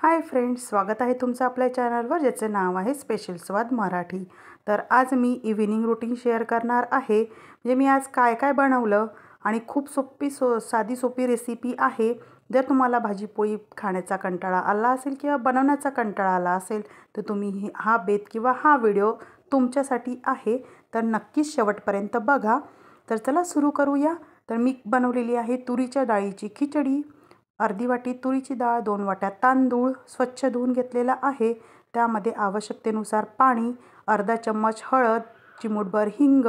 hi friends स्वागत आहे तुमचं आपल्या चॅनलवर ज्याचं नाव आहे स्पेशल स्वाद मराठी तर आज मी इव्हिनिंग रुटीन शेअर करणार आहे म्हणजे मी आज काय काय बनवलं आणि खूप सोपी सो साधी सोपी रेसिपी आहे जर तुम्हाला भाजीपोळी खाण्याचा कंटाळा आला असेल किंवा बनवण्याचा कंटाळा आला असेल तर तुम्ही हा बेत किंवा हा व्हिडिओ तुमच्यासाठी आहे तर नक्कीच शेवटपर्यंत बघा तर चला सुरू करूया तर मी बनवलेली आहे तुरीच्या डाळीची खिचडी अर्धी वाटी तुरीची डाळ दोन वाट्या तांदूळ स्वच्छ धुवून घेतलेला आहे त्यामध्ये आवश्यकतेनुसार पाणी अर्धा चम्मच हळद चिमूटभर हिंग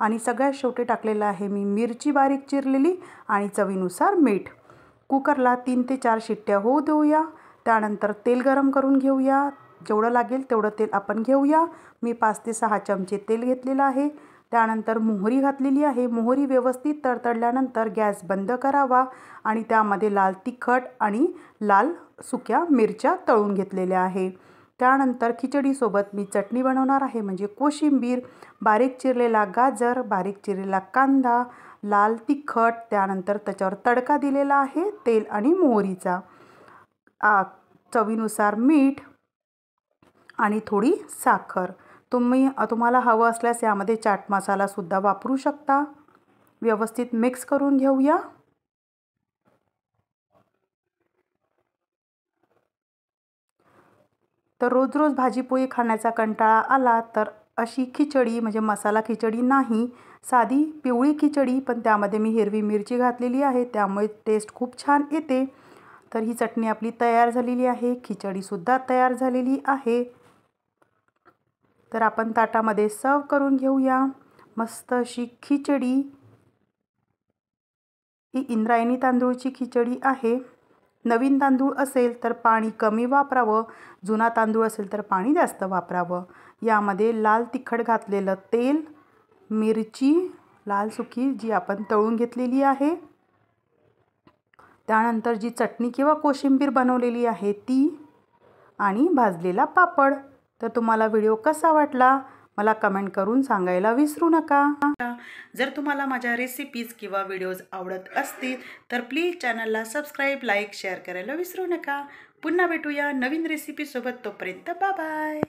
आणि सगळ्यात शेवटी टाकलेलं आहे मी मिरची बारीक चिरलेली आणि चवीनुसार मीठ कुकरला तीन ते चार शिट्ट्या होऊ देऊया त्यानंतर तेल गरम करून घेऊया जेवढं लागेल तेवढं तेल आपण घेऊया मी पाच ते सहा चमचे तेल घेतलेलं आहे त्यानंतर मोहरी घातलेली आहे मोहरी व्यवस्थित तडतडल्यानंतर गॅस बंद करावा आणि त्यामध्ये लाल तिखट आणि लाल सुक्या मिरच्या तळून घेतलेल्या आहे त्यानंतर खिचडीसोबत मी चटणी बनवणार आहे म्हणजे कोशिंबीर बारीक चिरलेला गाजर बारीक चिरलेला कांदा लाल तिखट त्यानंतर त्याच्यावर तडका दिलेला आहे तेल आणि मोहरीचा चवीनुसार मीठ आणि थोडी साखर तुम्ही तुम्हाला हवं असल्यास यामध्ये चाट मसालासुद्धा वापरू शकता व्यवस्थित मिक्स करून घेऊया तर रोज रोज भाजीपोळी खाण्याचा कंटाळा आला तर अशी खिचडी म्हणजे मसाला खिचडी नाही साधी पिवळी खिचडी पण त्यामध्ये मी हिरवी मिरची घातलेली आहे त्यामुळे टेस्ट खूप छान येते तर ही चटणी आपली तयार झालेली आहे खिचडीसुद्धा तयार झालेली आहे तर आपण ताटामध्ये सर्व करून घेऊया मस्त अशी खिचडी ही इंद्रायणी तांदूळची खिचडी आहे नवीन तांदूळ असेल तर पाणी कमी वापरावं जुना तांदूळ असेल तर पाणी जास्त वापरावं यामध्ये लाल तिखट घातलेलं तेल मिरची लाल सुकी जी आपण तळून घेतलेली आहे त्यानंतर जी चटणी किंवा कोशिंबीर बनवलेली आहे ती आणि भाजलेला पापड तर तुम्हाला व्हिडिओ कसा वाटला मला कमेंट करून सांगायला विसरू नका जर तुम्हाला माझ्या रेसिपीज किंवा व्हिडिओज आवडत असतील तर प्लीज चॅनलला सबस्क्राईब लाईक शेअर करायला विसरू नका पुन्हा भेटूया नवीन रेसिपीसोबत तोपर्यंत बाय